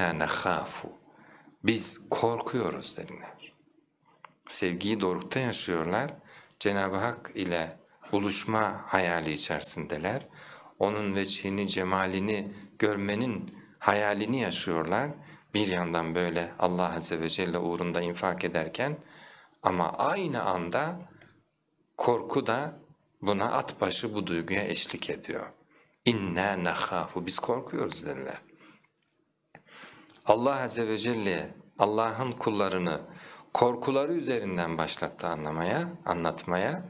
inna nekhafu. Biz korkuyoruz dediler. Sevgiyi dorukta yaşıyorlar. Cenab-ı Hak ile buluşma hayali içerisindeler. Onun veçhini, cemalini görmenin hayalini yaşıyorlar. Bir yandan böyle Allah Azze ve Celle uğrunda infak ederken ama aynı anda korku da buna at başı bu duyguya eşlik ediyor. İnna nahafu biz korkuyoruz dediler. Allah Azze ve Celle Allah'ın kullarını korkuları üzerinden başlattı anlamaya, anlatmaya.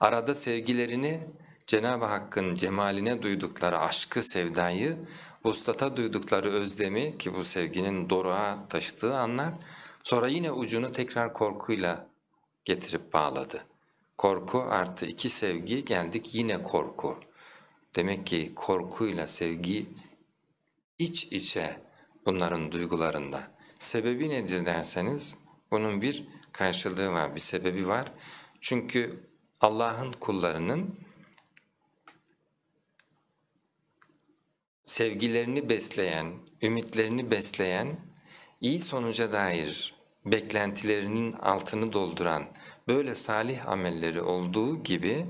Arada sevgilerini, Cenab-ı Hakk'ın cemaline duydukları aşkı, sevdayı, vuslata duydukları özlemi ki bu sevginin doruğa taşıdığı anlar, sonra yine ucunu tekrar korkuyla getirip bağladı. Korku artı iki sevgi geldik yine korku. Demek ki korkuyla sevgi iç içe bunların duygularında. Sebebi nedir derseniz bunun bir karşılığı var, bir sebebi var. Çünkü Allah'ın kullarının sevgilerini besleyen, ümitlerini besleyen, iyi sonuca dair beklentilerinin altını dolduran böyle salih amelleri olduğu gibi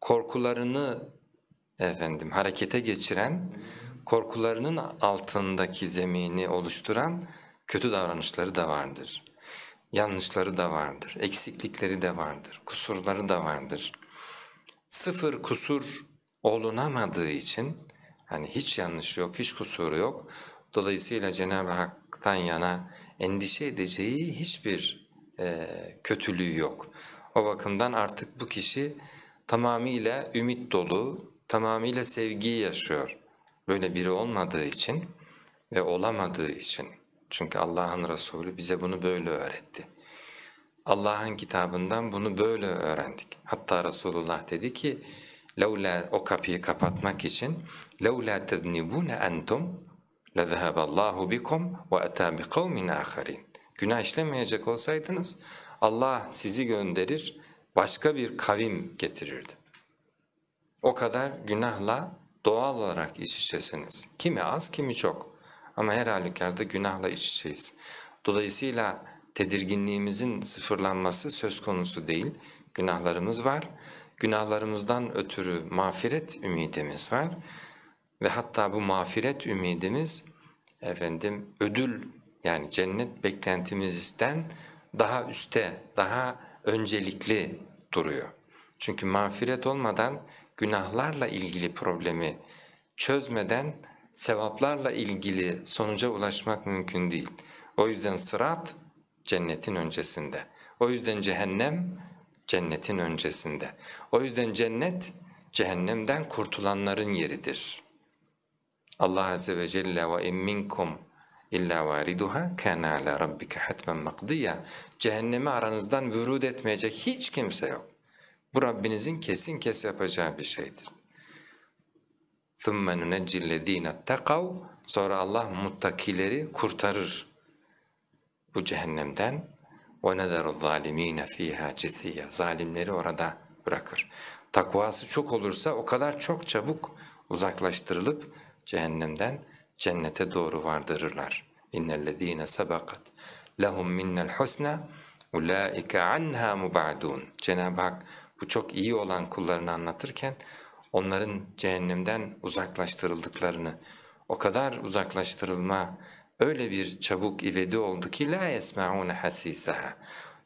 korkularını efendim harekete geçiren, korkularının altındaki zemini oluşturan kötü davranışları da vardır. Yanlışları da vardır, eksiklikleri de vardır, kusurları da vardır. Sıfır kusur olunamadığı için hani hiç yanlış yok, hiç kusuru yok. Dolayısıyla Cenab-ı Hak'tan yana endişe edeceği hiçbir e, kötülüğü yok. O bakımdan artık bu kişi tamamıyla ümit dolu, tamamıyla sevgiyi yaşıyor böyle biri olmadığı için ve olamadığı için. Çünkü Allah'ın Resulü bize bunu böyle öğretti. Allah'ın kitabından bunu böyle öğrendik. Hatta Resulullah dedi ki, لَوْلَا o kapıyı kapatmak için لَوْلَا تَذْنِبُونَ أَنْتُمْ لَذَهَبَ اللّٰهُ بِكُمْ وَأَتَى بِقَوْمٍ آخَرِينَ Günah işlemeyecek olsaydınız Allah sizi gönderir, başka bir kavim getirirdi. O kadar günahla doğal olarak iç içesiniz. Kimi az kimi çok ama her halükarda günahla iç içeyiz. Dolayısıyla tedirginliğimizin sıfırlanması söz konusu değil. Günahlarımız var. Günahlarımızdan ötürü mağfiret ümidimiz var. Ve hatta bu mağfiret ümidimiz efendim ödül yani cennet beklentimizden daha üste, daha öncelikli duruyor. Çünkü mağfiret olmadan günahlarla ilgili problemi çözmeden sevaplarla ilgili sonuca ulaşmak mümkün değil. O yüzden sırat cennetin öncesinde. O yüzden cehennem cennetin öncesinde. O yüzden cennet cehennemden kurtulanların yeridir. Allah azze ve celle ve in minkum illa variduha kana ala rabbika hatman maqdiya. Cehennemi aranızdan vurud etmeyecek hiç kimse yok. Bu Rabbinizin kesin kes yapacağı bir şeydir. ثُمَّ نُنَجِّ الَّذ۪ينَ اتَّقَوْا Sonra Allah muttakileri kurtarır bu cehennemden. وَنَذَرُ الظَّالِم۪ينَ ف۪يهَا جِث۪يَ Zalimleri orada bırakır. Takvası çok olursa o kadar çok çabuk uzaklaştırılıp cehennemden cennete doğru vardırırlar. اِنَّ الَّذ۪ينَ سَبَقَتْ لَهُمْ مِنَّ الْحُسْنَ اُولَٰئِكَ عَنْهَا مُبَعْدُونَ Cenab-ı Hak bu çok iyi olan kullarını anlatırken onların cehennemden uzaklaştırıldıklarını, o kadar uzaklaştırılma öyle bir çabuk ivedi oldu ki la yesmaun hasisaha.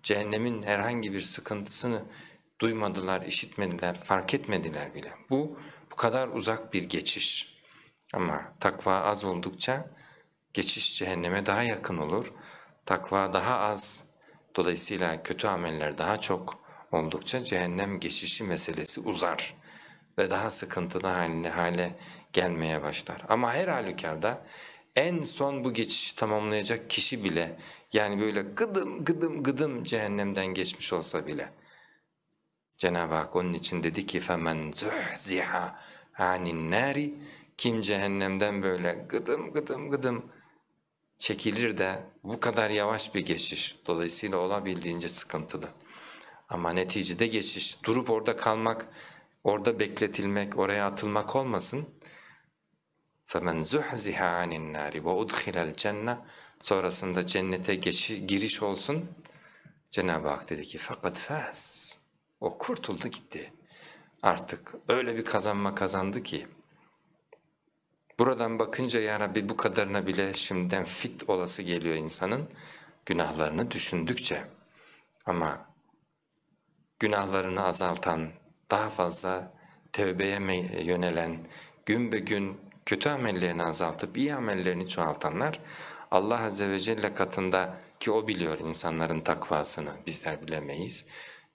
Cehennemin herhangi bir sıkıntısını duymadılar, işitmediler, fark etmediler bile. Bu bu kadar uzak bir geçiş. Ama takva az oldukça geçiş cehenneme daha yakın olur. Takva daha az, dolayısıyla kötü ameller daha çok oldukça cehennem geçişi meselesi uzar ve daha sıkıntılı haline hale gelmeye başlar. Ama her halükarda en son bu geçişi tamamlayacak kişi bile yani böyle gıdım gıdım gıdım cehennemden geçmiş olsa bile Cenab-ı Hak onun için dedi ki فَمَنْ زُحْزِحَا عَنِ النَّارِ Kim cehennemden böyle gıdım gıdım gıdım çekilir de bu kadar yavaş bir geçiş dolayısıyla olabildiğince sıkıntılı. Ama neticede geçiş, durup orada kalmak, orada bekletilmek, oraya atılmak olmasın. فَمَنْ زُحْزِهَا عَنِ النَّارِ وَاُدْخِلَ الْجَنَّةِ Sonrasında cennete geçi, giriş olsun. Cenab-ı Hak dedi ki fakat faz. O kurtuldu gitti. Artık öyle bir kazanma kazandı ki. Buradan bakınca ya Rabbi bu kadarına bile şimdiden fit olası geliyor insanın günahlarını düşündükçe. Ama günahlarını azaltan, daha fazla tevbeye yönelen, gün be gün kötü amellerini azaltıp iyi amellerini çoğaltanlar Allah Azze ve Celle katında ki o biliyor insanların takvasını bizler bilemeyiz.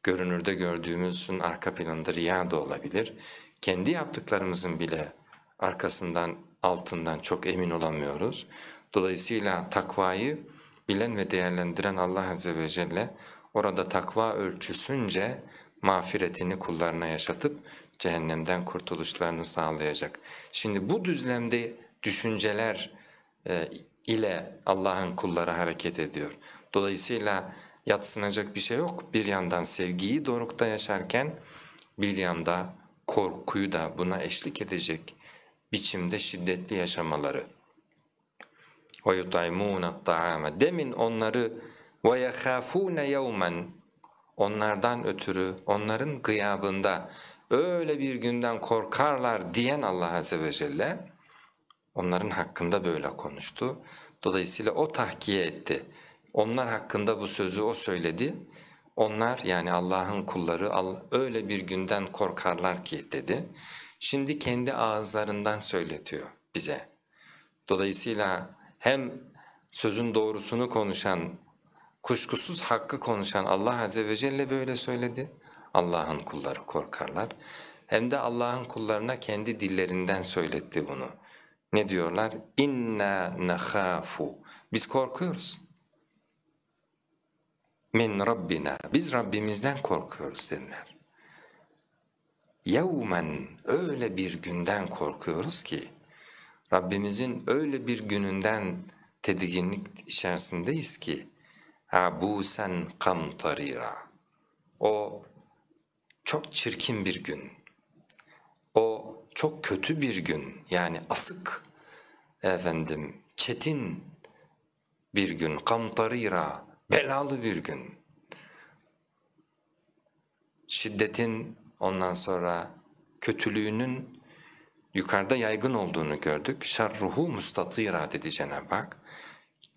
Görünürde gördüğümüzün arka planında riya da olabilir. Kendi yaptıklarımızın bile arkasından, altından çok emin olamıyoruz. Dolayısıyla takvayı bilen ve değerlendiren Allah Azze ve Celle orada takva ölçüsünce mağfiretini kullarına yaşatıp cehennemden kurtuluşlarını sağlayacak. Şimdi bu düzlemde düşünceler e, ile Allah'ın kulları hareket ediyor. Dolayısıyla yatsınacak bir şey yok. Bir yandan sevgiyi dorukta yaşarken bir yanda korkuyu da buna eşlik edecek biçimde şiddetli yaşamaları. وَيُطَعِمُونَ الطَّعَامَ Demin onları وَيَخَافُونَ يَوْمًا Onlardan ötürü, onların gıyabında öyle bir günden korkarlar diyen Allah Azze ve Celle onların hakkında böyle konuştu. Dolayısıyla o tahkiye etti. Onlar hakkında bu sözü o söyledi. Onlar yani Allah'ın kulları öyle bir günden korkarlar ki dedi. Şimdi kendi ağızlarından söyletiyor bize. Dolayısıyla hem sözün doğrusunu konuşan Kuşkusuz hakkı konuşan Allah Azze ve Celle böyle söyledi. Allah'ın kulları korkarlar. Hem de Allah'ın kullarına kendi dillerinden söyletti bunu. Ne diyorlar? İnna nahafu. Biz korkuyoruz. Min Rabbina. Biz Rabbimizden korkuyoruz dediler. Yevmen öyle bir günden korkuyoruz ki Rabbimizin öyle bir gününden tedirginlik içerisindeyiz ki abusen kamtarira. O çok çirkin bir gün. O çok kötü bir gün yani asık efendim çetin bir gün kamtarira belalı bir gün. Şiddetin ondan sonra kötülüğünün yukarıda yaygın olduğunu gördük. Şerruhu mustatira dedi Cenab-ı Hak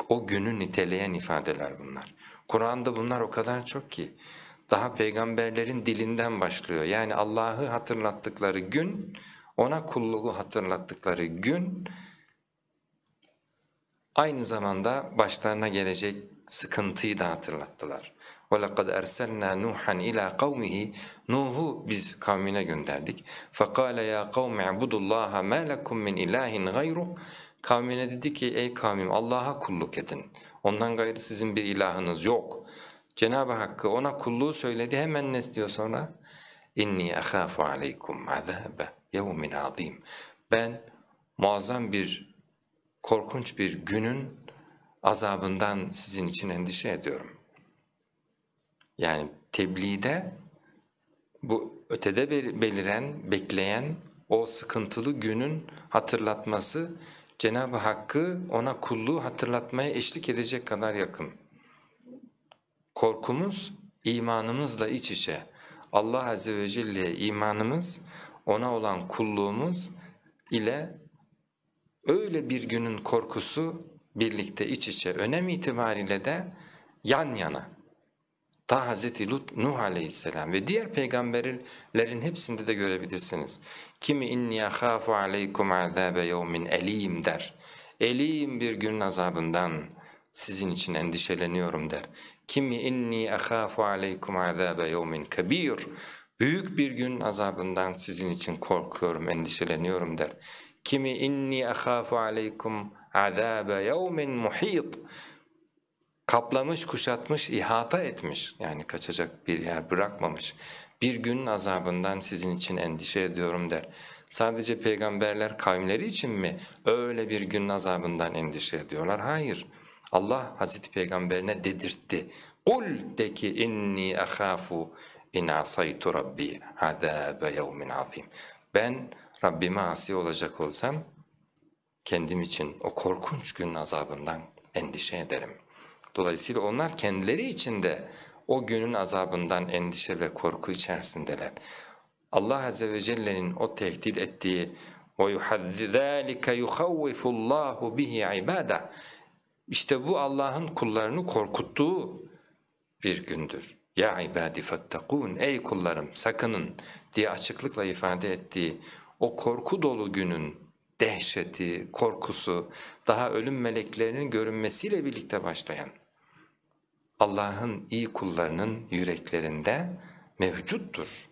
o günü niteleyen ifadeler bunlar. Kur'an'da bunlar o kadar çok ki daha peygamberlerin dilinden başlıyor. Yani Allah'ı hatırlattıkları gün, ona kulluğu hatırlattıkları gün aynı zamanda başlarına gelecek sıkıntıyı da hatırlattılar. وَلَقَدْ اَرْسَلْنَا نُوحًا اِلَى قَوْمِهِ Nuh'u biz kavmine gönderdik. فَقَالَ يَا قَوْمِ عَبُدُ اللّٰهَ مَا لَكُمْ مِنْ اِلَٰهٍ غَيْرُهُ Kavmine dedi ki ey kavmim Allah'a kulluk edin. Ondan gayrı sizin bir ilahınız yok. Cenab-ı Hakk'ı ona kulluğu söyledi hemen ne diyor sonra? İnni ahafu aleykum azabe yevmin azim. Ben muazzam bir korkunç bir günün azabından sizin için endişe ediyorum. Yani tebliğde bu ötede beliren, bekleyen o sıkıntılı günün hatırlatması Cenab-ı Hakk'ı ona kulluğu hatırlatmaya eşlik edecek kadar yakın. Korkumuz imanımızla iç içe. Allah Azze ve Celle'ye imanımız, ona olan kulluğumuz ile öyle bir günün korkusu birlikte iç içe. Önem itibariyle de yan yana. Ta Hazreti Lut, Nuh aleyhisselam ve diğer peygamberlerin hepsinde de görebilirsiniz. Kimi inni yahâfu aleykum azâbe yevmin elim der. Elim bir günün azabından sizin için endişeleniyorum der. Kimi inni ahâfu aleykum azâbe yevmin kabir Büyük bir gün azabından sizin için korkuyorum, endişeleniyorum der. Kimi inni ahâfu aleykum azâbe yevmin muhît kaplamış, kuşatmış, ihata etmiş. Yani kaçacak bir yer bırakmamış. Bir günün azabından sizin için endişe ediyorum der. Sadece peygamberler kavimleri için mi öyle bir günün azabından endişe ediyorlar? Hayır. Allah Hazreti Peygamberine dedirtti. Kul de ki inni ahafu in asaytu rabbi azabe yevmin azim. Ben Rabbime asi olacak olsam kendim için o korkunç günün azabından endişe ederim.'' Dolayısıyla onlar kendileri için de o günün azabından endişe ve korku içerisindeler. Allah Azze ve Celle'nin o tehdit ettiği وَيُحَذِّذَٰلِكَ يُخَوِّفُ اللّٰهُ بِهِ عِبَادًا İşte bu Allah'ın kullarını korkuttuğu bir gündür. Ya ibadi fettakun ey kullarım sakının diye açıklıkla ifade ettiği o korku dolu günün dehşeti, korkusu daha ölüm meleklerinin görünmesiyle birlikte başlayan Allah'ın iyi kullarının yüreklerinde mevcuttur.